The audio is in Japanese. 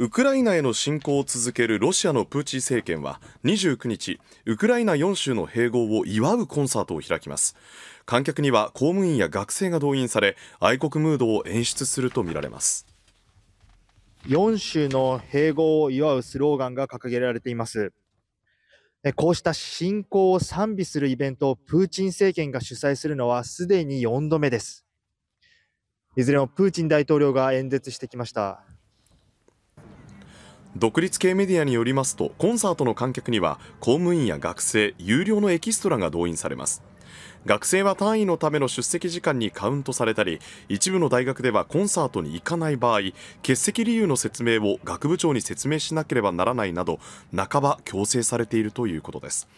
ウクライナへの侵攻を続けるロシアのプーチン政権は29日ウクライナ4州の併合を祝うコンサートを開きます観客には公務員や学生が動員され愛国ムードを演出するとみられます4州の併合を祝うスローガンが掲げられていますこうした侵攻を賛美するイベントをプーチン政権が主催するのはすでに4度目ですいずれもプーチン大統領が演説してきました独立系メディアによりますとコンサートの観客には公務員や学生有料のエキストラが動員されます学生は単位のための出席時間にカウントされたり一部の大学ではコンサートに行かない場合欠席理由の説明を学部長に説明しなければならないなど半ば強制されているということです